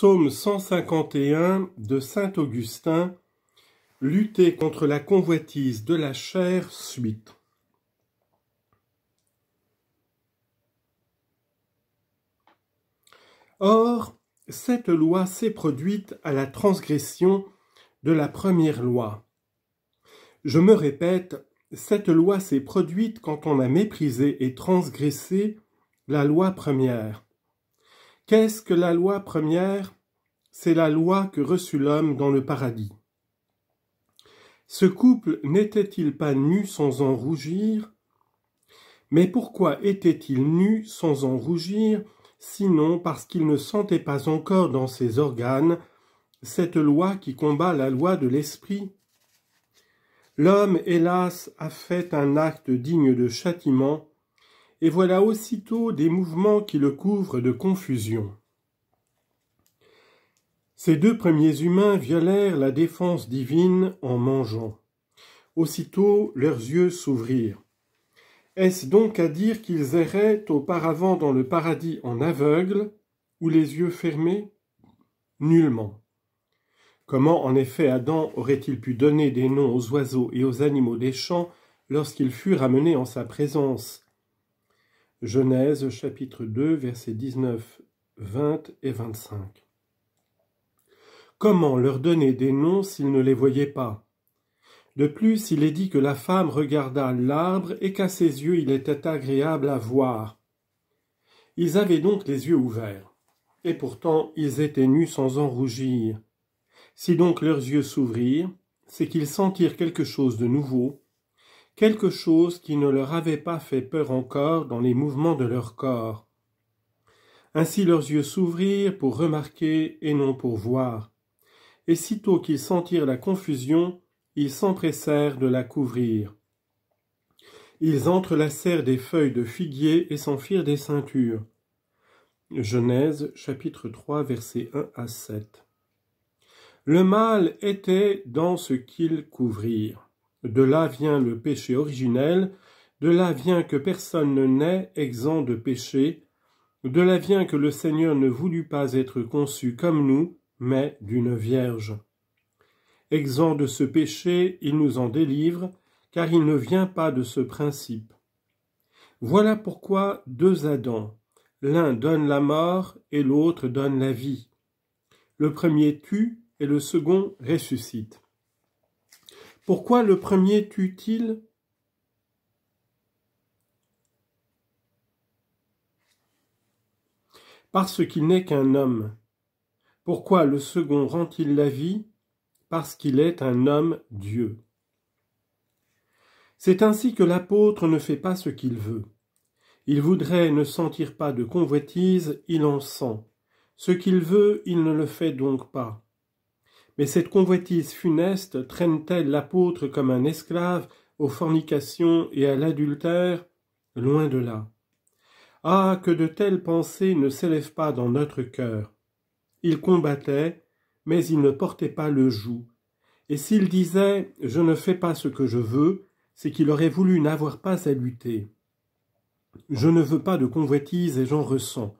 Psaume 151 de Saint Augustin Lutter contre la convoitise de la chair suite. Or, cette loi s'est produite à la transgression de la première loi. Je me répète, cette loi s'est produite quand on a méprisé et transgressé la loi première. Qu'est-ce que la loi première C'est la loi que reçut l'homme dans le paradis. Ce couple n'était-il pas nu sans en rougir Mais pourquoi était-il nu sans en rougir, sinon parce qu'il ne sentait pas encore dans ses organes cette loi qui combat la loi de l'esprit L'homme, hélas, a fait un acte digne de châtiment, et voilà aussitôt des mouvements qui le couvrent de confusion. Ces deux premiers humains violèrent la défense divine en mangeant. Aussitôt leurs yeux s'ouvrirent. Est-ce donc à dire qu'ils erraient auparavant dans le paradis en aveugle, ou les yeux fermés Nullement. Comment en effet Adam aurait-il pu donner des noms aux oiseaux et aux animaux des champs lorsqu'ils furent amenés en sa présence Genèse chapitre 2 versets 19, 20 et 25. Comment leur donner des noms s'ils ne les voyaient pas De plus, il est dit que la femme regarda l'arbre et qu'à ses yeux il était agréable à voir. Ils avaient donc les yeux ouverts, et pourtant ils étaient nus sans en rougir. Si donc leurs yeux s'ouvrirent, c'est qu'ils sentirent quelque chose de nouveau, quelque chose qui ne leur avait pas fait peur encore dans les mouvements de leur corps. Ainsi leurs yeux s'ouvrirent pour remarquer et non pour voir. Et sitôt qu'ils sentirent la confusion, ils s'empressèrent de la couvrir. Ils entrelacèrent des feuilles de figuier et s'en firent des ceintures. Genèse chapitre 3 verset 1 à 7. Le mal était dans ce qu'ils couvrirent. De là vient le péché originel, de là vient que personne ne naît exempt de péché, de là vient que le Seigneur ne voulut pas être conçu comme nous, mais d'une vierge. Exempt de ce péché, il nous en délivre, car il ne vient pas de ce principe. Voilà pourquoi deux Adams, l'un donne la mort et l'autre donne la vie. Le premier tue et le second ressuscite. Pourquoi le premier tue-t-il Parce qu'il n'est qu'un homme. Pourquoi le second rend-il la vie Parce qu'il est un homme Dieu. C'est ainsi que l'apôtre ne fait pas ce qu'il veut. Il voudrait ne sentir pas de convoitise, il en sent. Ce qu'il veut, il ne le fait donc pas. Mais cette convoitise funeste traîne-t-elle l'apôtre comme un esclave aux fornications et à l'adultère Loin de là. Ah, que de telles pensées ne s'élèvent pas dans notre cœur. Il combattait, mais il ne portait pas le joug. Et s'il disait Je ne fais pas ce que je veux, c'est qu'il aurait voulu n'avoir pas à lutter. Je ne veux pas de convoitise et j'en ressens.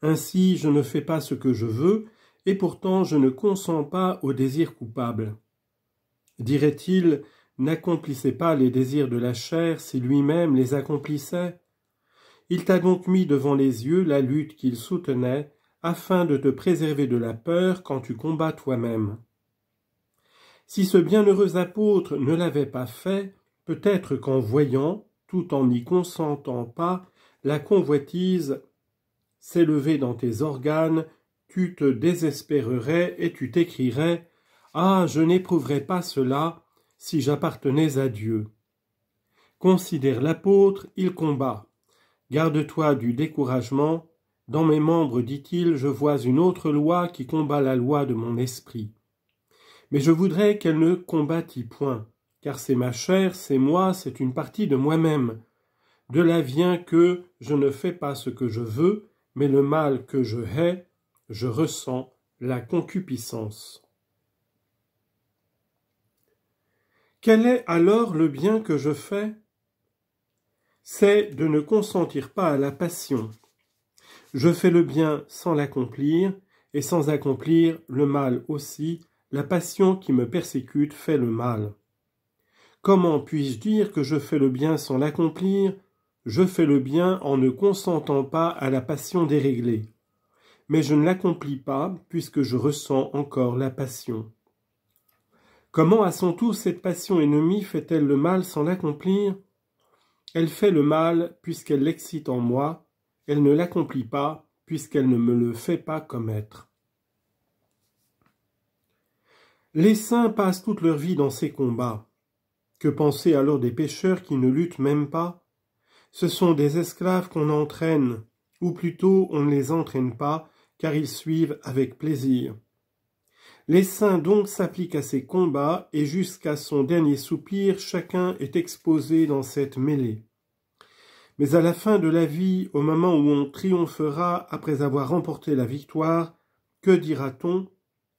Ainsi je ne fais pas ce que je veux, et pourtant je ne consens pas au désir coupable. Dirait-il, n'accomplissez pas les désirs de la chair si lui-même les accomplissait Il t'a donc mis devant les yeux la lutte qu'il soutenait, afin de te préserver de la peur quand tu combats toi-même. Si ce bienheureux apôtre ne l'avait pas fait, peut-être qu'en voyant, tout en n'y consentant pas, la convoitise s'élever dans tes organes tu te désespérerais et tu t'écrirais Ah, je n'éprouverais pas cela si j'appartenais à Dieu. Considère l'apôtre, il combat. Garde-toi du découragement. Dans mes membres, dit-il, je vois une autre loi qui combat la loi de mon esprit. Mais je voudrais qu'elle ne combattît point, car c'est ma chair, c'est moi, c'est une partie de moi-même. De là vient que je ne fais pas ce que je veux, mais le mal que je hais, je ressens la concupiscence. Quel est alors le bien que je fais C'est de ne consentir pas à la passion. Je fais le bien sans l'accomplir, et sans accomplir le mal aussi, la passion qui me persécute fait le mal. Comment puis-je dire que je fais le bien sans l'accomplir Je fais le bien en ne consentant pas à la passion déréglée mais je ne l'accomplis pas puisque je ressens encore la passion. Comment à son tour cette passion ennemie fait-elle le mal sans l'accomplir Elle fait le mal puisqu'elle l'excite en moi, elle ne l'accomplit pas puisqu'elle ne me le fait pas commettre. Les saints passent toute leur vie dans ces combats. Que penser alors des pécheurs qui ne luttent même pas Ce sont des esclaves qu'on entraîne, ou plutôt on ne les entraîne pas, car ils suivent avec plaisir. Les saints donc s'appliquent à ces combats, et jusqu'à son dernier soupir, chacun est exposé dans cette mêlée. Mais à la fin de la vie, au moment où on triomphera après avoir remporté la victoire, que dira-t-on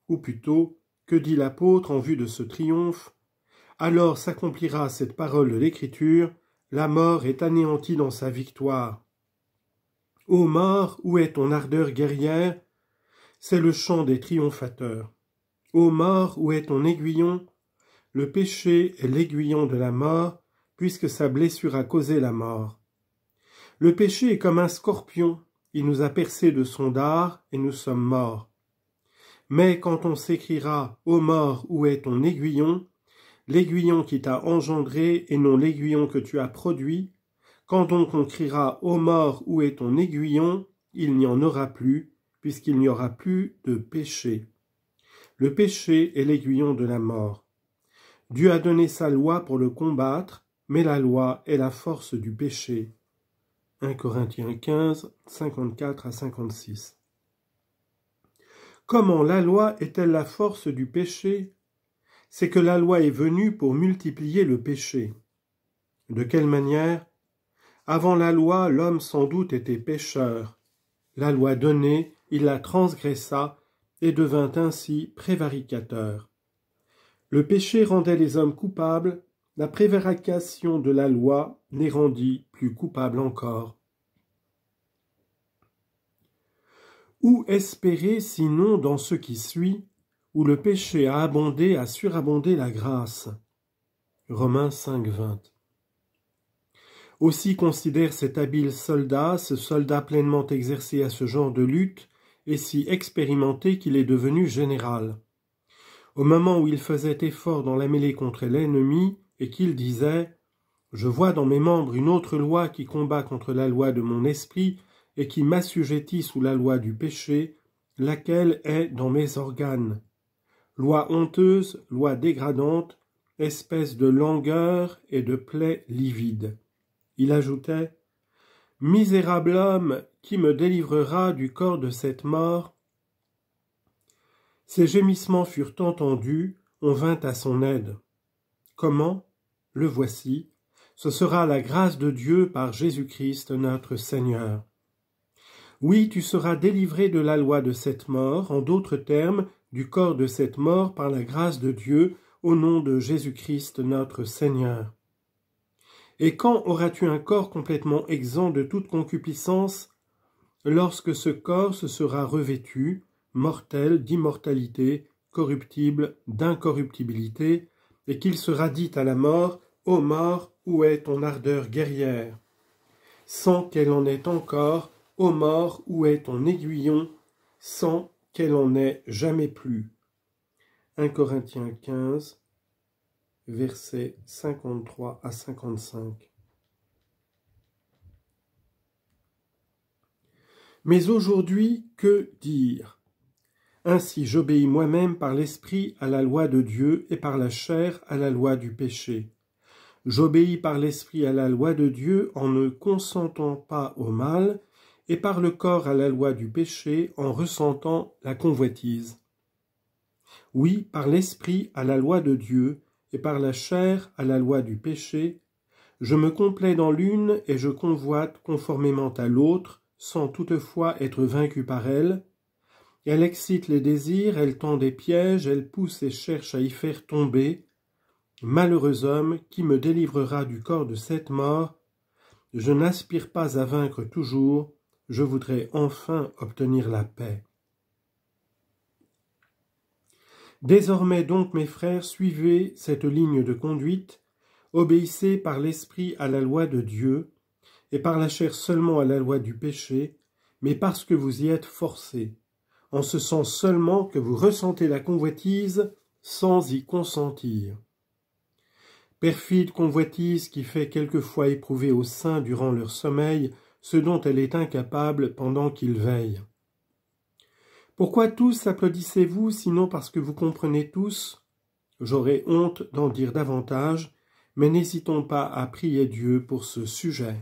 Ou plutôt, que dit l'apôtre en vue de ce triomphe Alors s'accomplira cette parole de l'Écriture, la mort est anéantie dans sa victoire. Ô mort, où est ton ardeur guerrière C'est le chant des triomphateurs. Ô mort, où est ton aiguillon Le péché est l'aiguillon de la mort, puisque sa blessure a causé la mort. Le péché est comme un scorpion, il nous a percés de son dard, et nous sommes morts. Mais quand on s'écriera, Ô mort, où est ton aiguillon l'aiguillon qui t'a engendré et non l'aiguillon que tu as produit, quand donc on criera Ô mort, où est ton aiguillon il n'y en aura plus, puisqu'il n'y aura plus de péché. Le péché est l'aiguillon de la mort. Dieu a donné sa loi pour le combattre, mais la loi est la force du péché. 1 Corinthiens 15, 54 à 56. Comment la loi est-elle la force du péché C'est que la loi est venue pour multiplier le péché. De quelle manière avant la loi, l'homme sans doute était pécheur. La loi donnée, il la transgressa et devint ainsi prévaricateur. Le péché rendait les hommes coupables, la prévarication de la loi n'est rendit plus coupables encore. Où espérer sinon dans ce qui suit, où le péché a abondé, a surabondé la grâce Romains 5, 20. Aussi considère cet habile soldat, ce soldat pleinement exercé à ce genre de lutte, et si expérimenté qu'il est devenu général. Au moment où il faisait effort dans la mêlée contre l'ennemi, et qu'il disait Je vois dans mes membres une autre loi qui combat contre la loi de mon esprit, et qui m'assujettit sous la loi du péché, laquelle est dans mes organes. Loi honteuse, loi dégradante, espèce de langueur et de plaie livide. Il ajoutait Misérable homme, qui me délivrera du corps de cette mort Ses gémissements furent entendus, on vint à son aide. Comment Le voici. Ce sera la grâce de Dieu par Jésus-Christ notre Seigneur. Oui, tu seras délivré de la loi de cette mort, en d'autres termes, du corps de cette mort par la grâce de Dieu, au nom de Jésus-Christ notre Seigneur. Et quand auras-tu un corps complètement exempt de toute concupiscence Lorsque ce corps se sera revêtu, mortel d'immortalité, corruptible d'incorruptibilité, et qu'il sera dit à la mort, Ô mort, où est ton ardeur guerrière Sans qu'elle en ait encore, Ô mort, où est ton aiguillon Sans qu'elle en ait jamais plus. 1 Corinthiens 15, versets 53 à 55. Mais aujourd'hui, que dire Ainsi j'obéis moi-même par l'esprit à la loi de Dieu et par la chair à la loi du péché. J'obéis par l'esprit à la loi de Dieu en ne consentant pas au mal, et par le corps à la loi du péché en ressentant la convoitise. Oui, par l'esprit à la loi de Dieu, et par la chair à la loi du péché, je me complais dans l'une et je convoite conformément à l'autre, sans toutefois être vaincu par elle. Elle excite les désirs, elle tend des pièges, elle pousse et cherche à y faire tomber. Malheureux homme, qui me délivrera du corps de cette mort Je n'aspire pas à vaincre toujours, je voudrais enfin obtenir la paix. Désormais donc, mes frères, suivez cette ligne de conduite, obéissez par l'esprit à la loi de Dieu, et par la chair seulement à la loi du péché, mais parce que vous y êtes forcés, en ce sens seulement que vous ressentez la convoitise sans y consentir. Perfide convoitise qui fait quelquefois éprouver au sein durant leur sommeil ce dont elle est incapable pendant qu'ils veillent. Pourquoi tous applaudissez-vous, sinon parce que vous comprenez tous J'aurais honte d'en dire davantage, mais n'hésitons pas à prier Dieu pour ce sujet.